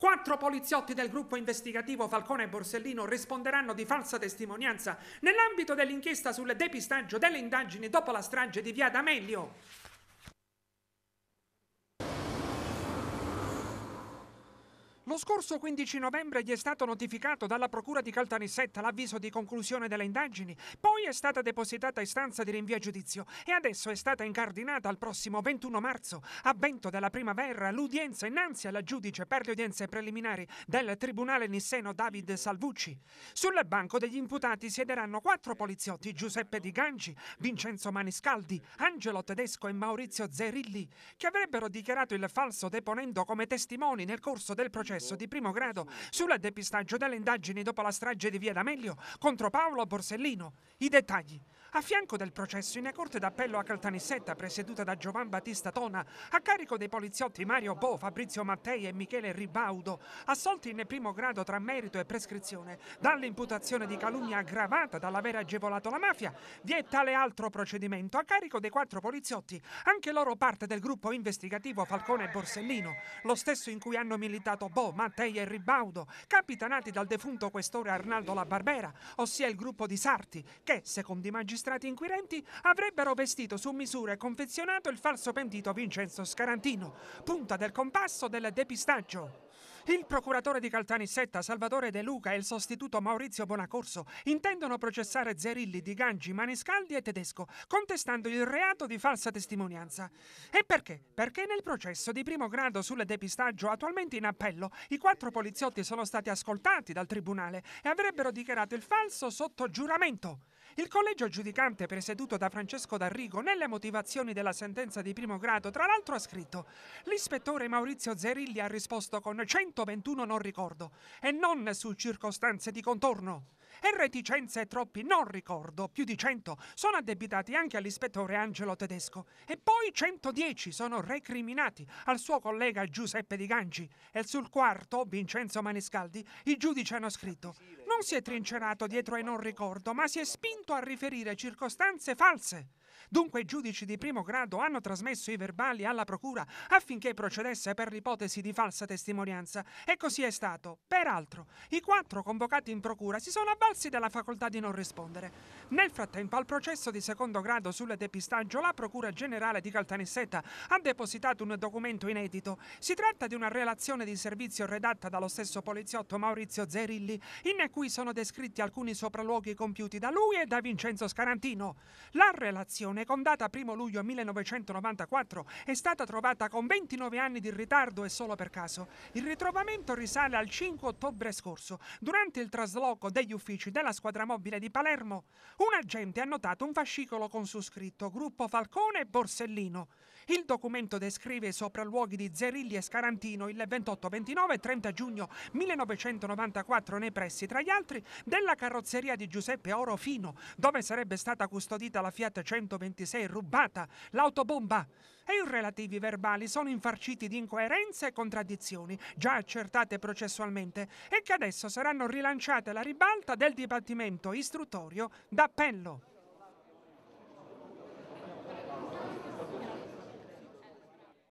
Quattro poliziotti del gruppo investigativo Falcone e Borsellino risponderanno di falsa testimonianza nell'ambito dell'inchiesta sul depistaggio delle indagini dopo la strage di Via D'Amelio. Lo scorso 15 novembre gli è stato notificato dalla Procura di Caltanissetta l'avviso di conclusione delle indagini, poi è stata depositata istanza di rinvio a giudizio e adesso è stata incardinata al prossimo 21 marzo, a vento della primavera, l'udienza innanzi alla giudice per le udienze preliminari del Tribunale Nisseno David Salvucci. Sul banco degli imputati siederanno quattro poliziotti, Giuseppe Di Gangi, Vincenzo Maniscaldi, Angelo Tedesco e Maurizio Zerilli, che avrebbero dichiarato il falso deponendo come testimoni nel corso del processo processo di primo grado sulla depistaggio delle indagini dopo la strage di Via D'Amelio contro Paolo Borsellino. I dettagli a fianco del processo in Corte d'Appello a Caltanissetta, presieduta da Giovan Battista Tona, a carico dei poliziotti Mario Bo, Fabrizio Mattei e Michele Ribaudo, assolti in primo grado tra merito e prescrizione, dall'imputazione di calunnia aggravata dall'aver agevolato la mafia, vi è tale altro procedimento a carico dei quattro poliziotti, anche loro parte del gruppo investigativo Falcone e Borsellino, lo stesso in cui hanno militato Bo, Mattei e Ribaudo, capitanati dal defunto questore Arnaldo La Barbera, ossia il gruppo di Sarti, che, secondo i magistrati, magistrati inquirenti avrebbero vestito su misura e confezionato il falso pentito Vincenzo Scarantino, punta del compasso del depistaggio. Il procuratore di Caltanissetta Salvatore De Luca e il sostituto Maurizio Bonacorso intendono processare Zerilli di Gangi, Maniscaldi e Tedesco, contestando il reato di falsa testimonianza. E perché? Perché nel processo di primo grado sul depistaggio attualmente in appello, i quattro poliziotti sono stati ascoltati dal tribunale e avrebbero dichiarato il falso sotto giuramento. Il collegio giudicante presieduto da Francesco D'Arrigo nelle motivazioni della sentenza di primo grado tra l'altro ha scritto «L'ispettore Maurizio Zerilli ha risposto con 121 non ricordo e non su circostanze di contorno» e reticenze troppi, non ricordo, più di 100, sono addebitati anche all'ispettore Angelo Tedesco e poi 110 sono recriminati al suo collega Giuseppe Di Gangi e sul quarto, Vincenzo Maniscaldi, i giudici hanno scritto non si è trincerato dietro ai non ricordo, ma si è spinto a riferire circostanze false. Dunque i giudici di primo grado hanno trasmesso i verbali alla procura affinché procedesse per l'ipotesi di falsa testimonianza e così è stato. Peraltro, i quattro convocati in procura si sono avvalsi della facoltà di non rispondere. Nel frattempo, al processo di secondo grado sul depistaggio, la procura generale di Caltanissetta ha depositato un documento inedito. Si tratta di una relazione di servizio redatta dallo stesso poliziotto Maurizio Zerilli, in cui sono descritti alcuni sopralluoghi compiuti da lui e da Vincenzo Scarantino. La relazione dichiarazione, con data 1 luglio 1994, è stata trovata con 29 anni di ritardo e solo per caso. Il ritrovamento risale al 5 ottobre scorso, durante il trasloco degli uffici della squadra mobile di Palermo. Un agente ha notato un fascicolo con su scritto Gruppo Falcone e Borsellino. Il documento descrive i sopralluoghi di Zerilli e Scarantino il 28, 29 e 30 giugno 1994 nei pressi, tra gli altri, della carrozzeria di Giuseppe Orofino, dove sarebbe stata custodita la Fiat 100 1926 rubata, l'autobomba e i relativi verbali sono infarciti di incoerenze e contraddizioni, già accertate processualmente, e che adesso saranno rilanciate alla ribalta del Dipartimento istruttorio d'appello.